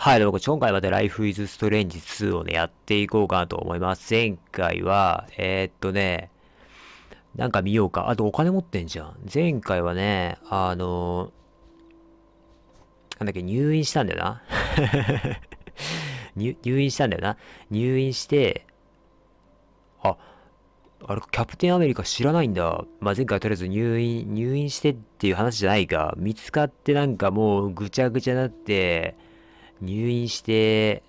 はい、どうも、今回まで Life is Strange 2をね、やっていこうかなと思います。前回は、えー、っとね、なんか見ようか。あとお金持ってんじゃん。前回はね、あのー、なんだっけ、入院したんだよな 入。院したんだよな。入院して、あ、あれ、キャプテンアメリカ知らないんだ。まあ、前回とりあえず入院、入院してっていう話じゃないか。見つかってなんかもうぐちゃぐちゃになって、入院して、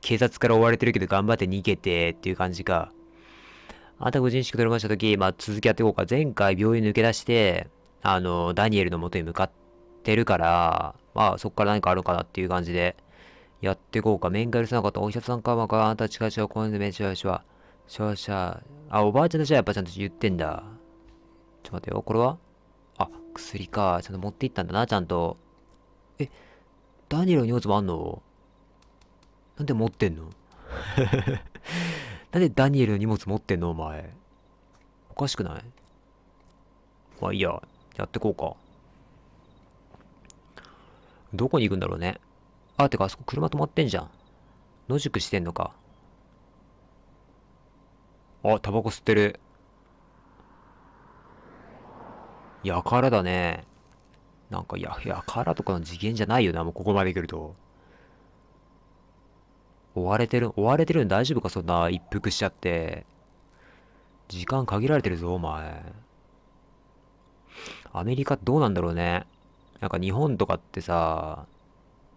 警察から追われてるけど頑張って逃げてっていう感じか。あんた個人宿取りました時、まあ続きやっていこうか。前回病院抜け出して、あの、ダニエルの元に向かってるから、まあそっから何かあるかなっていう感じで、やっていこうか。面会許さなかったお医者さんか、まか、あんた近々こんで面接しは、勝ゃあ、おばあちゃんたちはやっぱちゃんと言ってんだ。ちょっと待ってよ、これはあ、薬か。ちゃんと持っていったんだな、ちゃんと。え、ダニエルの荷物もあんのなんで持ってんの なんでダニエルの荷物持ってんのお前。おかしくないまあいいや。やってこうか。どこに行くんだろうね。あ、てかあそこ車止まってんじゃん。野宿してんのか。あ、タバコ吸ってる。やからだね。なんか、いや、いや、カラとかの次元じゃないよな、もうここまで来ると。追われてる、追われてるの大丈夫か、そんな一服しちゃって。時間限られてるぞ、お前。アメリカどうなんだろうね。なんか日本とかってさ、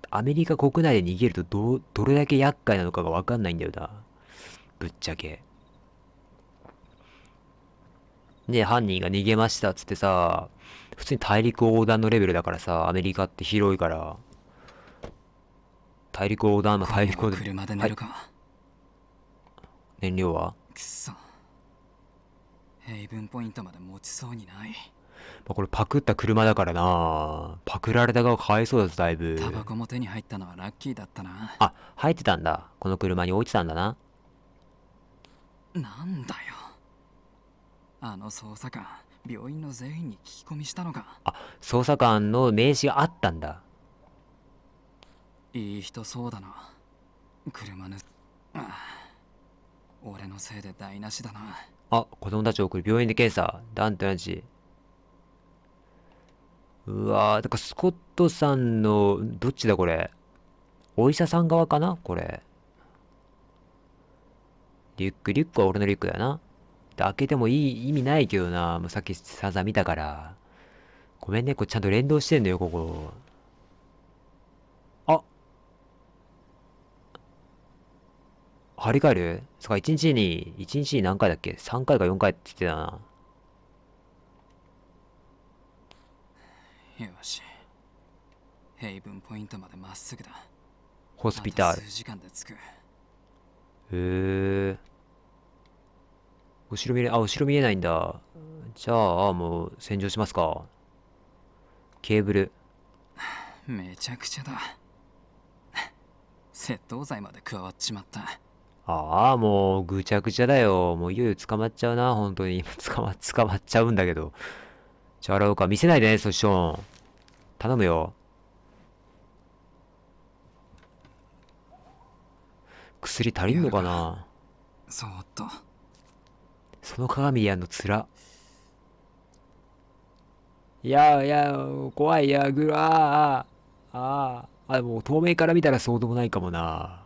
アメリカ国内で逃げるとど、どれだけ厄介なのかがわかんないんだよな。ぶっちゃけ。ね犯人が逃げましたっつってさ、普通に大陸横断のレベルだからさ、アメリカって広いから、大陸横断の大陸横断。車で寝るか、はい、燃料はくそ。ヘイブンポイントまで持ちそうにない。まあ、これパクった車だからなパクられた側かわいそうだぞだいぶタバコも手に入ったのはラッキーだったなあ入ってたんだこの車に落ちたんだななんだよあの捜査官病院の全員に聞き込みしたのかあ捜査官の名刺があったんだいい人そうだな車ぬ俺のせいで台無しだなあ子供たちを送る病院で検査ダンテナジうわーだからスコットさんのどっちだこれお医者さん側かなこれリュックリュックは俺のリュックだよな開けてもいい意味ないけどな。もうさっきサザ見たから。ごめんね、これちゃんと連動してんだよ、ここ。あ張り替えるそっか、一日に、一日に何回だっけ ?3 回か4回って言ってたな。よし。ヘイブンポイントまでまっすぐだ。ホスピタル。数時間で着く。へえー。後ろ見れ、あ、後ろ見えないんだ。じゃあ、もう、洗浄しますか。ケーブル。めちゃくちゃだ。窃盗罪まで加わっちまった。ああ、もう、ぐちゃぐちゃだよ。もう、いよいよ捕まっちゃうな、本当に。今、捕ま、捕まっちゃうんだけど。じゃあ、洗うか。見せないでね、ソション。頼むよ。薬足りんのかなそっと。その鏡でやの面。いやいや、怖いや、ぐらー。ああ。あ、でも、透明から見たらそうでもないかもな。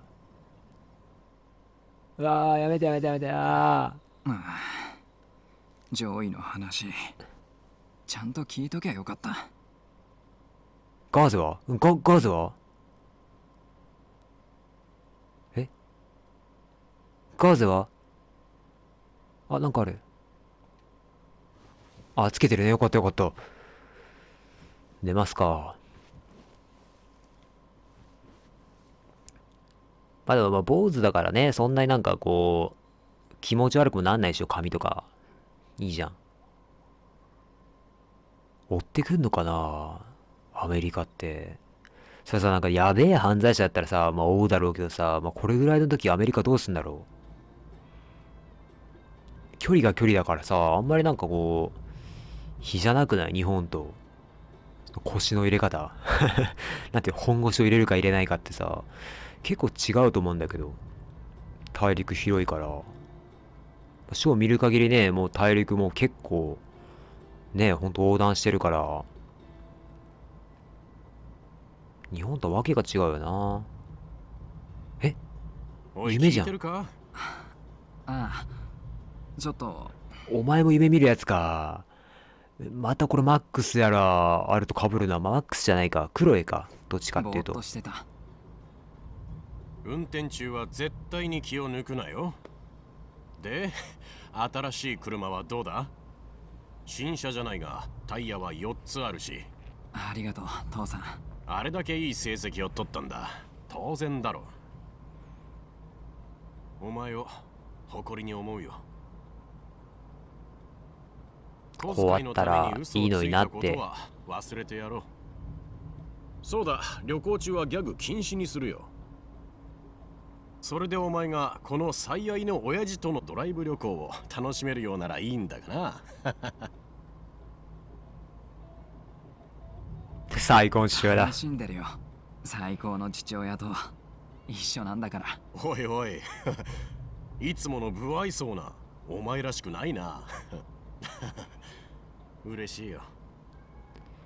うわあ、やめてやめてやめて。ああ。上位の話、ちゃんと聞いときゃよかった。ガーゼはガ、ガーゼはえガーゼはあ、なんかある。あ、つけてるね。よかったよかった。寝ますか。まあでもまあ坊主だからね、そんなになんかこう、気持ち悪くもなんないでしょ、髪とか。いいじゃん。追ってくんのかなアメリカって。それさ、なんかやべえ犯罪者だったらさ、まあ追うだろうけどさ、まあこれぐらいの時アメリカどうすんだろう距離が距離だからさ、あんまりなんかこう、比じゃなくない日本と。腰の入れ方 なんて本腰を入れるか入れないかってさ、結構違うと思うんだけど。大陸広いから。ショー見る限りね、もう大陸も結構、ね、ほんと横断してるから。日本とわけが違うよな。え夢じゃん。ああ。ちょっと。お前も夢見るやつか。またこれマックスやら、あると被ぶるな。マックスじゃないか。クロエか。どっちかっていうと。と運転中は絶対に気を抜くなよ。で、新しい車はどうだ新車じゃないが、タイヤは4つあるし。ありがとう、父さん。あれだけいい成績を取ったんだ。当然だろう。お前を誇りに思うよ。こうあったらいいのになって忘れてやろうそうだ旅行中はギャグ禁止にするよそれでお前がこの最愛の親父とのドライブ旅行を楽しめるようならいいんだがな最高の父親だ死んでるよ最高の父親と一緒なんだからおいおい いつもの不愛想なお前らしくないな 嬉しいよ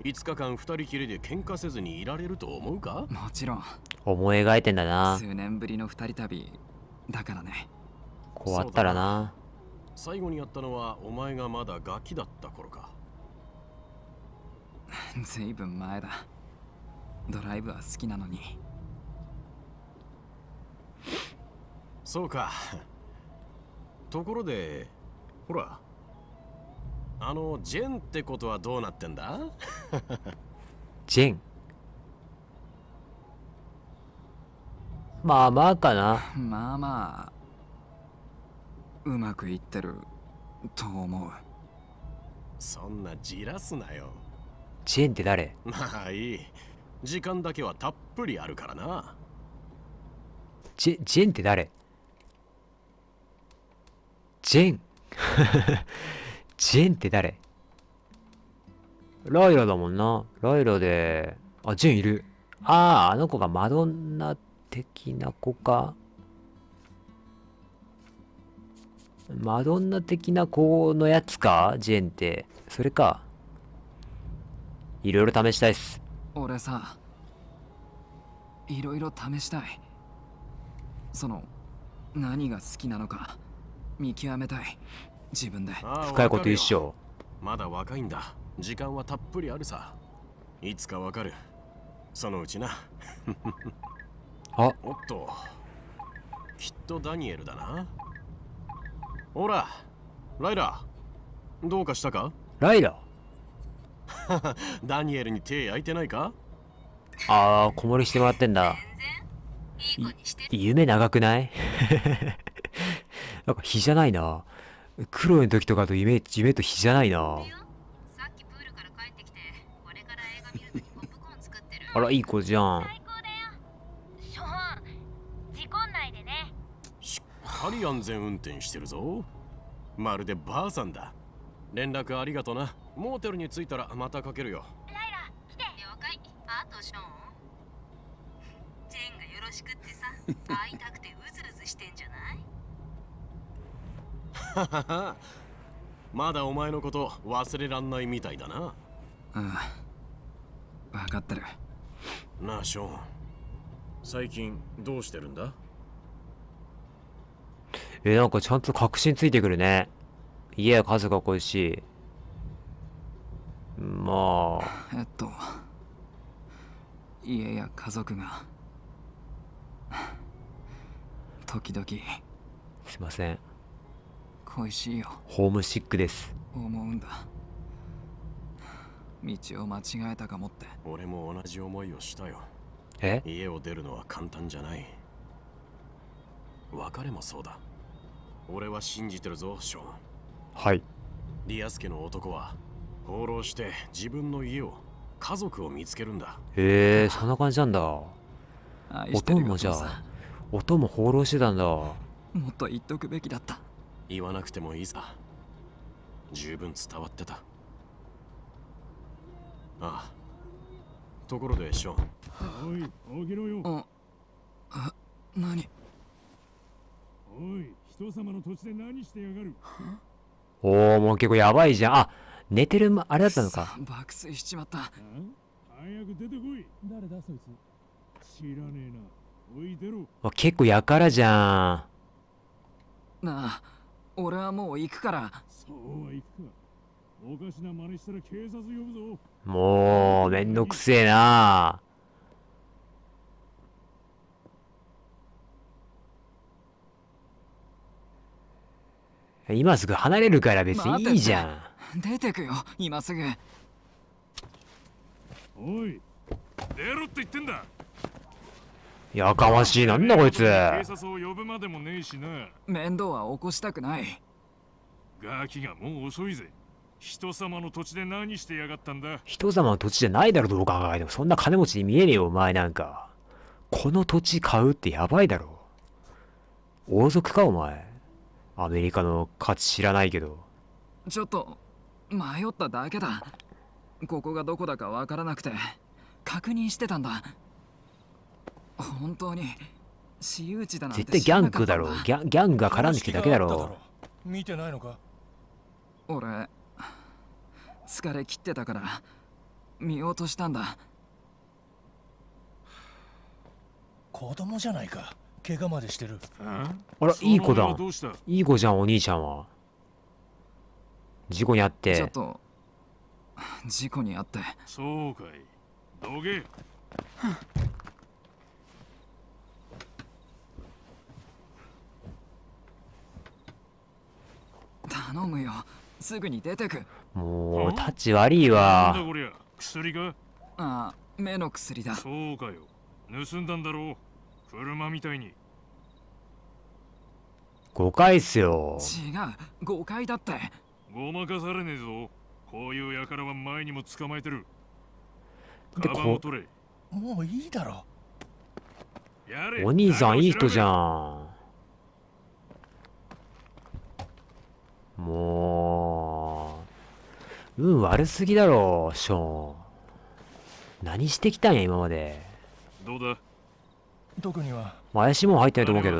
5日間2人きりで喧嘩せずにいられると思うかもちろん思い描いてんだな数年ぶりの2人旅だからね終わったらな最後にやったのはお前がまだガキだった頃かずいぶん前だドライブは好きなのにそうかところでほらあのジェンってことはどうなってんだ ジェンまあまあかなまあまあうまくいってると思うそんなじらすなよジェンって誰まあいい時間だけはたっぷりあるからなジェジェンって誰ジェンジェンって誰ライラだもんな。ライラで、あ、ジェンいる。ああ、あの子がマドンナ的な子か。マドンナ的な子のやつかジェンって。それか。いろいろ試したいっす。俺さ、いろいろ試したい。その、何が好きなのか、見極めたい。自分で深いこと一緒まだ若いんだ時間はたっぷりあるさいつかわかるそのうちなあおっときっとダニエルだなほらライラどうかしたかライラ ダニエルに手焼いてないかああ、子守してもらってんだ。いい夢長くない なんか日じゃないな。黒の時とかとイメージ、イメーと比じゃないな。あら、いい子じゃん。ショーン、事故内でね。しっかり安全運転してるぞ。まるでばあさんだ。連絡ありがとな。モーテルに着いたらまたかけるよ。ライラ、来て。了解。あとショーン。ジェンがよろしくってさ。会いたく まだお前のこと忘れらんないみたいだなああ分かってるなあショーン最近どうしてるんだえなんかちゃんと確信ついてくるね家や家族が恋しいまあえっと家や家族が時々すいません恋しいよホームシックです思うんだ道を間違えたかもって俺も同じ思いをしたよえ家を出るのは簡単じゃない別れもそうだ俺は信じてるぞショーンはいリアス家の男は放浪して自分の家を家族を見つけるんだへえー、そんな感じなんだおんもじゃあんも放浪してたんだもっと言っとくべきだった言わなくてもいいさ十分伝わってたああところでショーンおい起きろよあ何おい人様の土地で何してやがるおおもう結構やばいじゃんあ寝てるあれだったのか爆睡しちまった早く出てこい誰だそいつ知らねえなおいでろ結構やからじゃんなあ俺はもう行くからそうは行くかおかしな真似したら警察呼ぶぞもうめんどくせえな今すぐ離れるから別にいいじゃん出てくよ今すぐおい出ろって言ってんだやかましいなんだこいつ警察を呼ぶまでもねえしな面倒は起こしたくないガキがもう遅いぜ人様の土地で何してやがったんだ人様の土地じゃないだろどう考えてもそんな金持ちに見えねえよお前なんかこの土地買うってやばいだろ王族かお前アメリカの価値知らないけどちょっと迷っただけだここがどこだかわからなくて確認してたんだ本当に私有地だな絶対ギャングだろうギャギャングが絡んできただけだろう見てないのか俺疲れ切ってたから見落としたんだ子供じゃないか怪我までしてるあらいい子だいい子じゃんお兄ちゃんは事故にあってちょっと事故にあってそうかいどげ頼むよすぐに出てくもう立ち悪いわなんだこりゃ薬かああ目の薬だそうかよ盗んだんだろう車みたいに誤解っすよ違う誤解だってごまかされねえぞこういう輩は前にも捕まえてるカバンを取れもういいだろお兄さんいい人じゃんもう、運悪すぎだろ、ショーン。何してきたんや、今まで。どうだ特には。怪しいもん入ってないと思うけど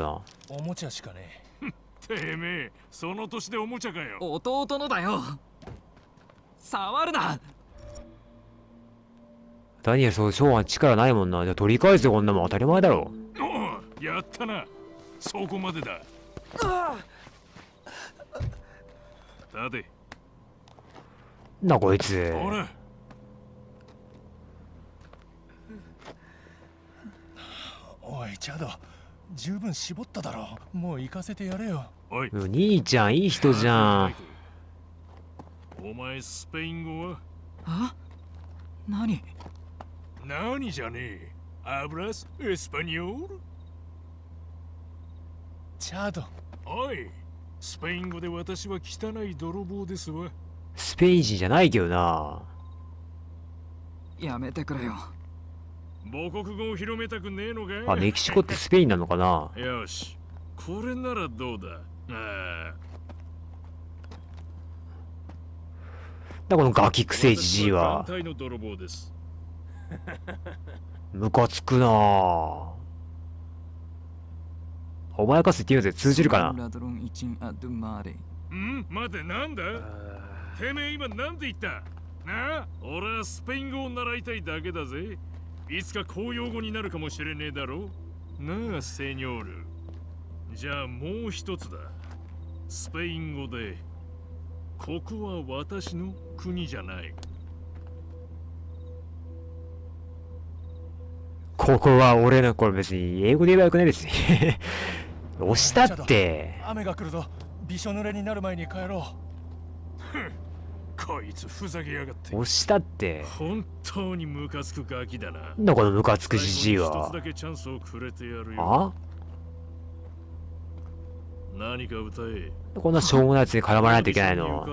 な。おもちゃしかねえ。てめえ、その年でおもちゃかよ。弟のだよ。触るなダニエル、そう、ショーンは力ないもんな。じゃ取り返すよ、こんなもん。当たり前だろ。おやったな。そこまでだ。うわさてなこいつおいチャド十分絞っただろもう行かせてやれよおい兄ちゃんいい人じゃんお前スペイン語はあ何何じゃねえアブラスエスパニョールチャドおいスペイン語で私は汚い泥棒ですわ。スペイン人じゃないけどな。やめてくれよ。母国語を広めたくねえのかあ、メキシコってスペインなのかなよし、これならどうだ。あだこのガキくせえじじいは。ムカつくなぁ。甘やかすって言うぜ通じるかなん待て、なんだてめえ今なんて言ったなあ俺はスペイン語を習いたいだけだぜ。いつか公用語になるかもしれねえだろなあ、セニョール。じゃあもう一つだ。スペイン語で、ここは私の国じゃない。ここは俺の、これ別に英語で言えばよくないですね押したって雨が来るぞびしょ濡れになる前に帰ろうこいつふざけやがって押したって本当にムカつくガキだななんだこのムカつくじじいはあ何か歌えこんなしょうもないやつに絡まないといけないの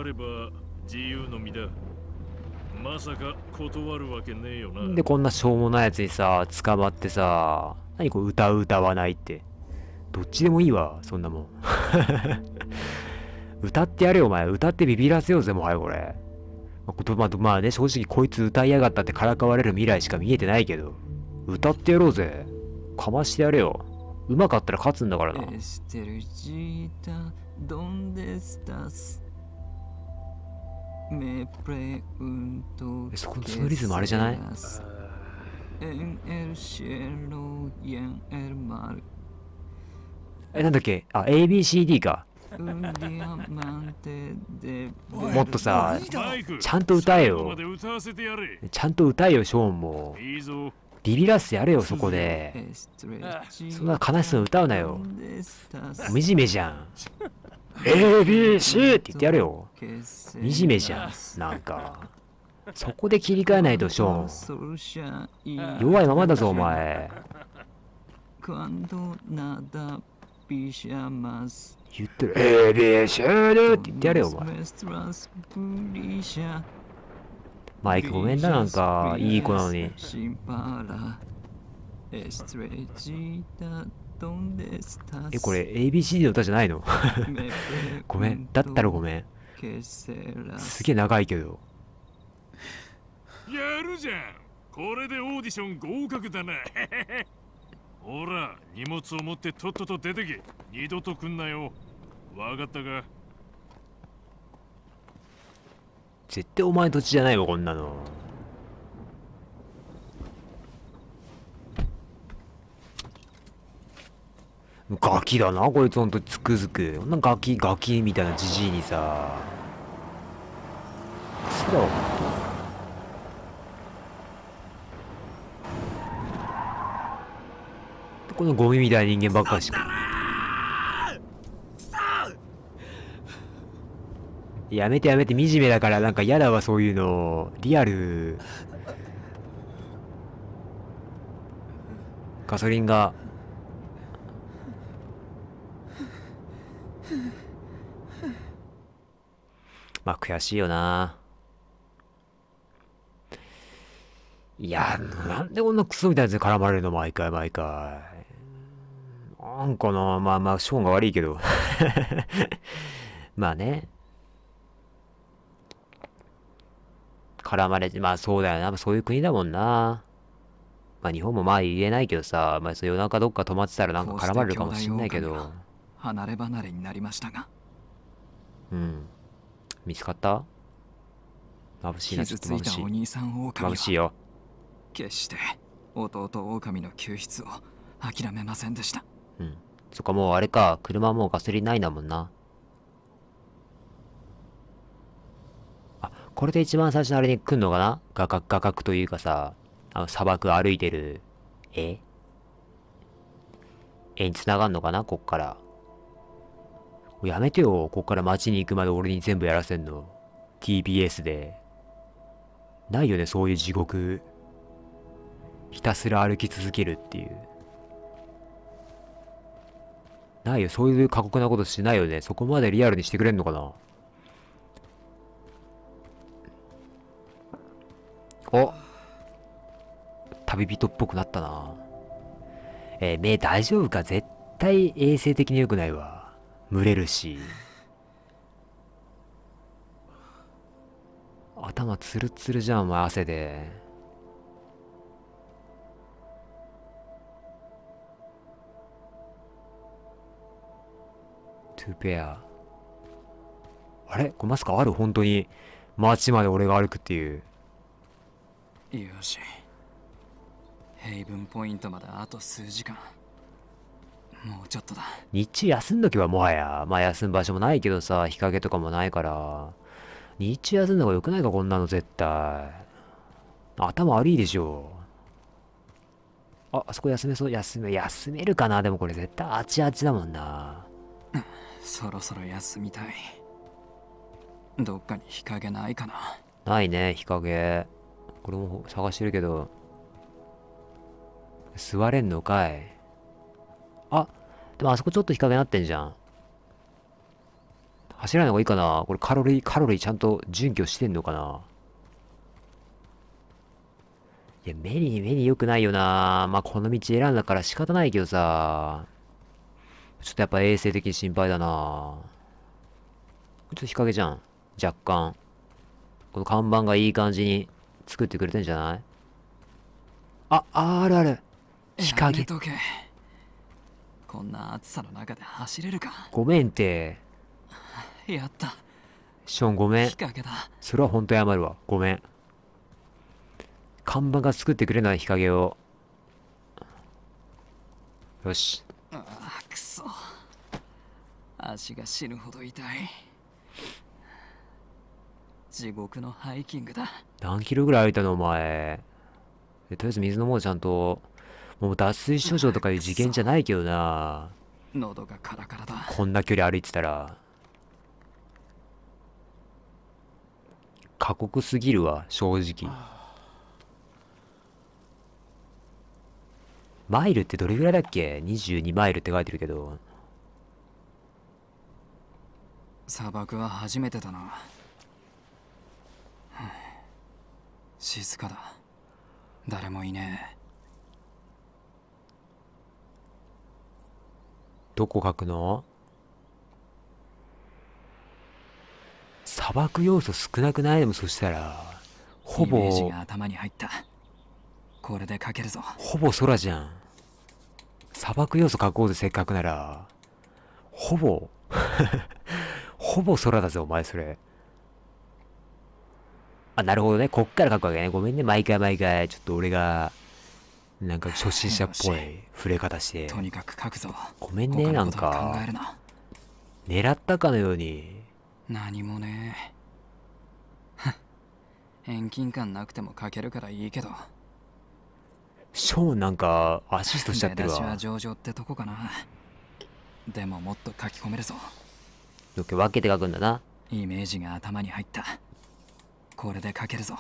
自由の身だまさか断るわけねえよなでこんなしょうもないやつにさ捕まってさ何こう歌う歌わないってどっちでもいいわ、そんなもん。歌ってやれよ、お前。歌ってビビらせようぜ、もはや、これ。まあ、まあ、まあね、正直こいつ歌いやがったってからかわれる未来しか見えてないけど。歌ってやろうぜ。かましてやれよ。うまかったら勝つんだからな。そこそのリズムあれじゃない En el cielo y en え、なんだっけあ、ABCD か。もっとさ、ちゃんと歌えよ。ちゃんと歌えよ、ショーンも。ビビらせてやれよ、そこで。そんな悲しそうに歌うなよ。惨めじゃん。ABC って言ってやれよ。惨めじゃん、なんか。そこで切り替えないと、ショーン。弱いままだぞ、お前。びシャマス言ってる。えー、びしゃって言ってやれよ、お前。マイクごめんな、なんか、いい子なのに。え、これ ABCD の歌じゃないの ごめん。だったらごめん。すげえ長いけど。やるじゃん。これでオーディション合格だな。ほら荷物を持ってとっとと出てけ二度と来んなよわかったか絶対お前土地じゃないわこんなのガキだなこいつほんとつくづくこんなガキガキみたいなじじいにさクソだこのゴミみたいな人間ばっかりしかやめてやめて惨めだからなんか嫌だわそういうのリアルガソリンがまあ悔しいよないやなんでこんなクソみたいなやつに絡まれるの毎回毎回なんかなまあまあ、ショーンが悪いけど まあね。絡まれて、まあそうだよな。そういう国だもんな。まあ日本もまあ言えないけどさ、まあ夜中どっか泊まってたらなんか絡まれるかもしんないけど。離れ離れになりましたが。うん。見つかった眩しいな、ちょっと眩しい。お兄さん狼眩しいよ。決して弟狼の救出を諦めませんでした。うん。そかもうあれか、車もうガソリンないんだもんな。あ、これで一番最初のあれに来んのかな画角、画角というかさ、あの砂漠歩いてる絵絵に繋がんのかなこっから。やめてよ、こっから街に行くまで俺に全部やらせんの。TBS で。ないよね、そういう地獄。ひたすら歩き続けるっていう。ないよ。そういう過酷なことしないよね。そこまでリアルにしてくれんのかなお旅人っぽくなったな。えー、目大丈夫か絶対衛生的に良くないわ。蒸れるし。頭ツルツルじゃん、お前汗で。to bear. あれこれマスカある本当に。街まで俺が歩くっていう。よし。ヘイブンポイントまであと数時間。もうちょっとだ。日中休んどけばもはや。まあ休む場所もないけどさ、日陰とかもないから。日中休んだ方が良くないか、こんなの絶対。頭悪いでしょ。あ、あそこ休めそう。休め、休めるかなでもこれ絶対あちあちだもんな。そろそろ休みたいどっかに日陰ないかなないね日陰これも探してるけど座れんのかいあでもあそこちょっと日陰になってんじゃん走らない方がいいかなこれカロリーカロリーちゃんと準拠してんのかないや目に目に良くないよなまあこの道選んだから仕方ないけどさちょっとやっぱ衛生的に心配だなちょっと日陰じゃん。若干。この看板がいい感じに作ってくれてんじゃないあ、あるある。日陰。こんな暑さの中で走れるか。ごめんって。やった。ションごめん。それは本当に謝るわ。ごめん。看板が作ってくれない日陰を。よし。ああくそ足が死ぬほど痛い地獄のハイキングだ何キロぐらい歩いたのお前とりあえず水のもうちゃんともう脱水症状とかいう事件じゃないけどな喉がカラカラだこんな距離歩いてたら過酷すぎるわ正直マイルってどれぐらいだっけ ?22 マイルって書いてるけど。砂漠は初めてだな。静かだ。誰もいねえ。どこ書くの砂漠要素少なくないでもそしたらほぼ頭に入ったこれで書けるぞほぼ空じゃん砂漠要素書こうぜせっかくならほぼ ほぼ空だぜお前それあなるほどねこっから書くわけねごめんね毎回毎回ちょっと俺がなんか初心者っぽい触れ方してとにかく書くぞごめんねなんか狙ったかのように何もね 遠近感なくても書けるからいいけどショーンなんかアシストしちゃってるわ。は上場ってとこかな。でももっと書き込めるぞ。よく分けて書くんだな。イメージが頭に入った。これで書けるぞ。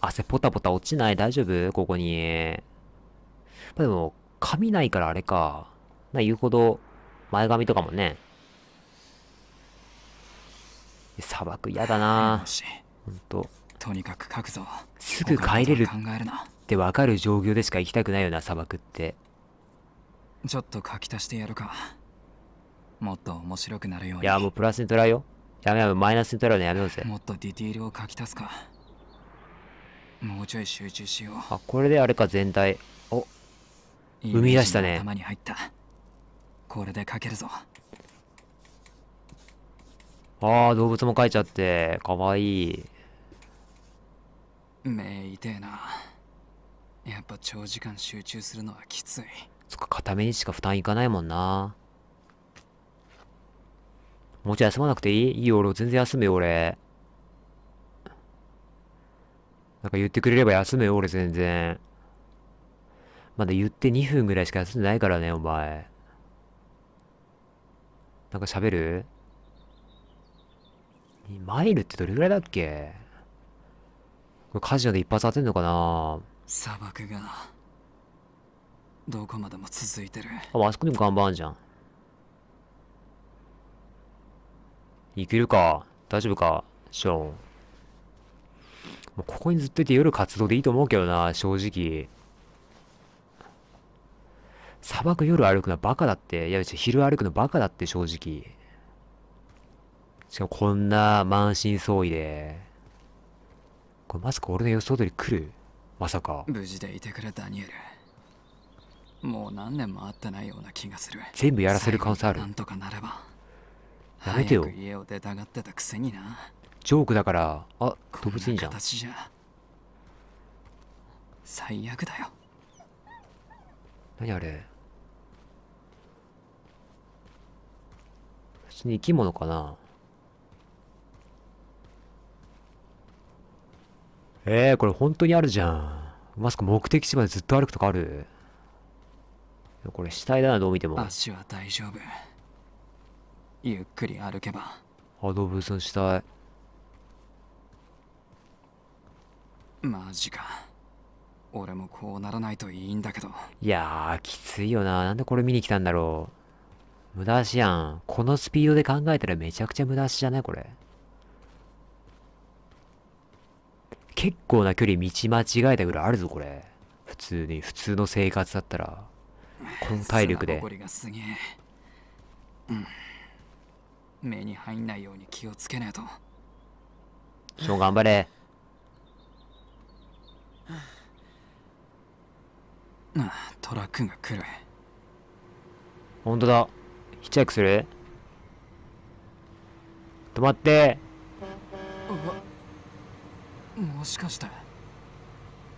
汗ポタポタ落ちない大丈夫ここに。でも、髪ないからあれか。まあ、言うほど、前髪とかもね。砂漠嫌だなほんと。とにかく書くぞ。すぐ帰れる。考えるな。ってわかる状況でしか行きたくないような砂漠ってちょっと書き足してやるかもっと面白くなるようにいやもうプラスに捉えよやめやめマイナスに捉えるのやめようぜもっとディティールを書き足すかもうちょい集中しようあこれであれか全体お生み出したねたまに入ったこれで書けるぞああ動物も描いちゃってかわいい目痛えなやっぱ長時間集中するのはきついそっか片目にしか負担いかないもんなもうちょい休まなくていいいいよ俺全然休めよ俺なんか言ってくれれば休めよ俺全然まだ言って2分ぐらいしか休んでないからねお前なんか喋るマイルってどれぐらいだっけこれカジノで一発当てんのかな砂漠がどこまでも続いてるああそこにも看板あるじゃんいけるか大丈夫かショーンもうここにずっといて夜活動でいいと思うけどな正直砂漠夜歩くのはバカだって。いや、昼歩くのバカだって、正直。しかもこんな満身創痍で。これマスク俺の予想通り来るまさか無事でいてくれダニエルもう何年も会ってないような気がする全部やらせる可能性あるなんとかなればやめてよ家を出たがってたくせになジョークだからあ動物いじゃんじゃ最悪だよ何あれ普通に生き物かなええー、これ本当にあるじゃん。マスク目的地までずっと歩くとかある。これ死体だな、どう見ても。足は大丈夫。ゆっくり歩けば。あ、動物の死体。マジか。俺もこうならないといいんだけど。いやー、きついよな。なんでこれ見に来たんだろう。無駄足やん。このスピードで考えたらめちゃくちゃ無駄足じゃないこれ。結構な距離道間違えたぐらいあるぞこれ普通に普通の生活だったらこの体力で、目に入んないように気をつけねえとそう頑張れトラックが来る本当だヒッチハイクする止まってうわもしかして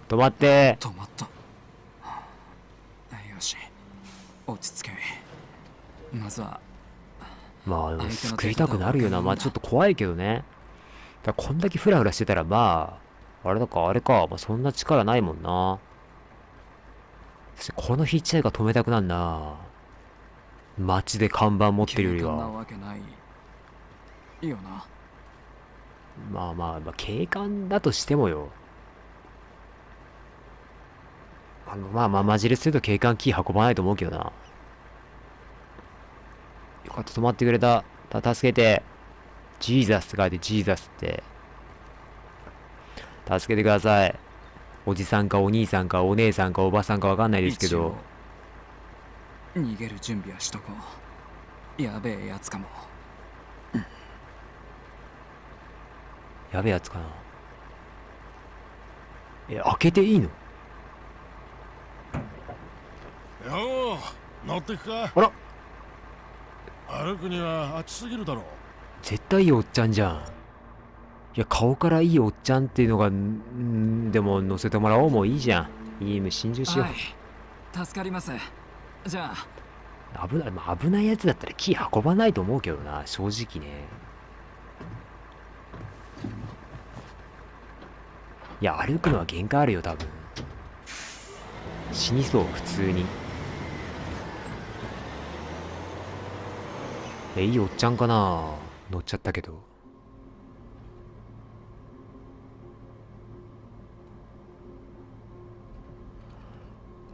止まって止まったよし落ち着けまずはまあでも救いたくなるよなまあちょっと怖いけどねだこんだけフラフラしてたらまああれだかあれか、まあ、そんな力ないもんなそしてこのヒッチハイが止めたくなんな街で看板持ってるよりはよなまあまあ、まあ、警官だとしてもよ。あの、まあまあ、マジレスすると警官キー運ばないと思うけどな。よかった、止まってくれた。た、助けて。ジーザスって書いて、ジーザスって。助けてください。おじさんかお兄さんかお姉さんかおばさんかわかんないですけど。逃げる準備はしとこう。やべえやつかも。やべえやつかな。え、開けていいのよ乗ってくかあら歩くには暑すぎるだろう絶対いいおっちゃんじゃんいや顔からいいおっちゃんっていうのがんでも乗せてもらおうもういいじゃんいい夢心中しよう、はい、助かりますじゃあ危ない、まあ、危ないやつだったら木運ばないと思うけどな正直ねいや、歩くのは限界あるよ、多分。死にそう、普通に。え、いいおっちゃんかな乗っちゃったけど。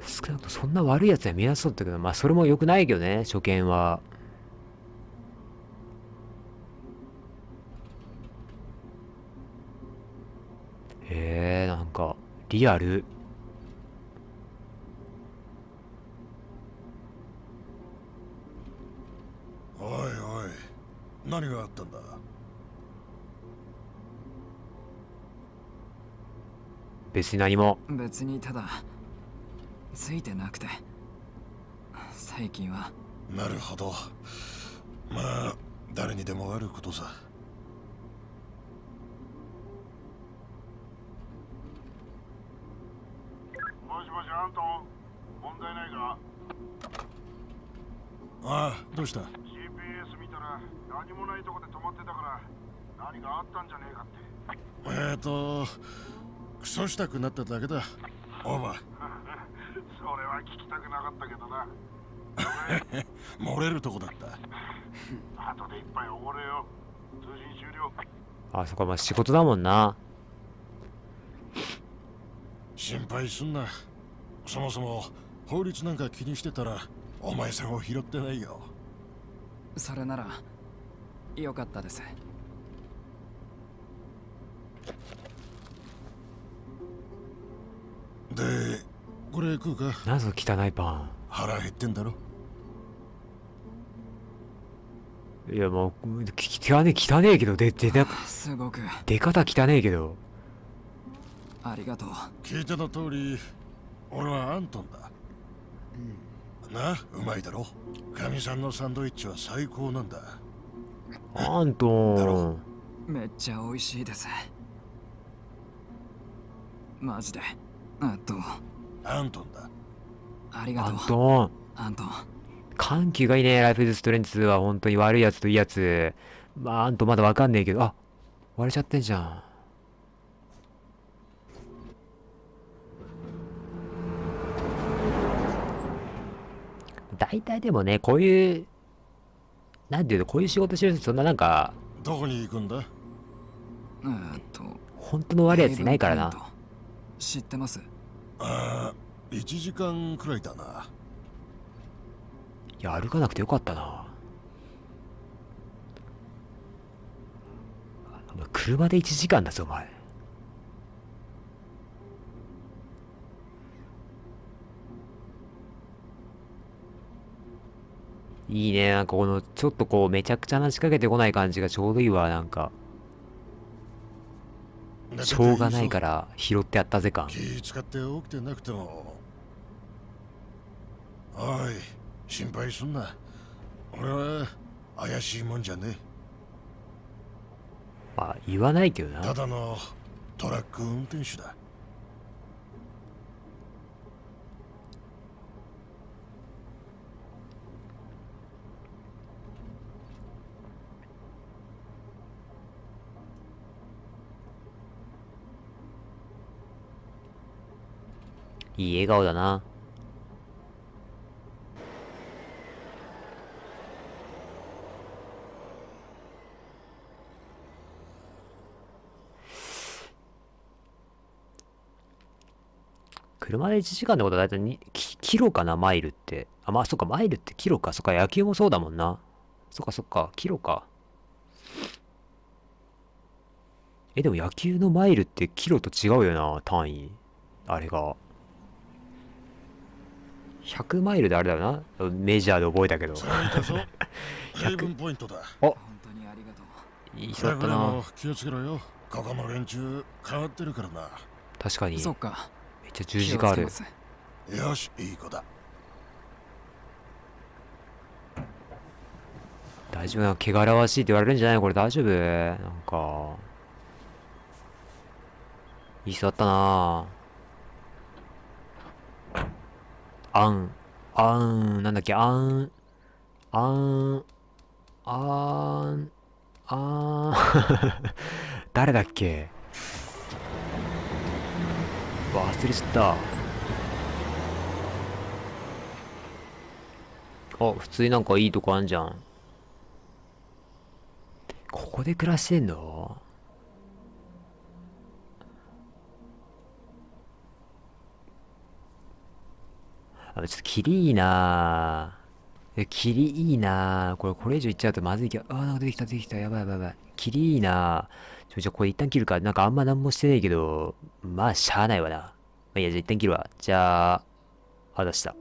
少なくともそんな悪いやつは見えなそうだったけど、まあそれも良くないけどね、初見は。えー、なんか、リアル。おいおい、何があったんだ別に何も。別にただ、ついてなくて。最近は。なるほど。まあ、誰にでもあることさ。3トン問題ないかああどうした GPS 見たら何もないとこで止まってたから何があったんじゃねえかってえっ、ー、とクソしたくなっただけだオーバー それは聞きたくなかったけどな 漏れるとこだった 後でいっぱいおごれよ通信終了あそこまあ仕事だもんな心配すんなそもそも法律なんか気にしてたらお前さんを拾ってないよそれならよかったですでこれ食うかなぜ汚いパン腹減ってんだろいやもう汚ね汚ねえけどででなすごく出方汚ねえけどありがとう聞いての通り俺はアントンだ、うん、なうまいだろ神さんのサンドイッチは最高なんだアントンめっちゃ美味しいですマジであンアントンだありがとうアントンアントン緩急がいいねライフズストレンツは本当に悪いやつといいやつまあアントンまだわかんねえけどあ割れちゃってんじゃん大体でもね、こういう、なんていうの、こういう仕事してる人、そんななんか、どこに行くんだ本当の悪いやついないからな。知ってますああ、1時間くらいだな。いや、歩かなくてよかったな。車で1時間だぞ、お前。いいね。なんかこの、ちょっとこう、めちゃくちゃ話しかけてこない感じがちょうどいいわ、なんか。しょうがないから拾ってやったぜか。気使って起きてなくても。おい、心配すんな。俺は怪しいもんじゃねまあ、言わないけどな。ただのトラック運転手だ。いい笑顔だな。車で1時間ってことは大体2キ、キロかな、マイルって。あ、まあ、そっか、マイルってキロか。そっか、野球もそうだもんな。そっか、そっか、キロか。え、でも野球のマイルってキロと違うよな、単位。あれが。100マイルであれだなメジャーで覚えたけどだ 100… お いい人だったな気をつけろよここの連中変わってるからな確かにそっかめっちゃ十字架あるよしいい子だ大丈夫な汚らわしいって言われるんじゃないこれ大丈夫なんかいい人ったなぁあん、あん、なんだっけ、あん、あん、あん、あん、誰だっけ忘れちゃった。あ、普通になんかいいとこあんじゃん。ここで暮らしてんのあ、ちょっとキリいいなぁ。キリいいなぁ。これ、これ以上いっちゃうとまずいけど、あー、なんか出てきた、出てきた。やばいやばいやばい。キリいいなぁ。ちょ、じゃこれ一旦切るか。なんかあんまなんもしてないけど、まあ、しゃあないわな。まあ、いや、じゃあ一旦切るわ。じゃあ、あ、出した。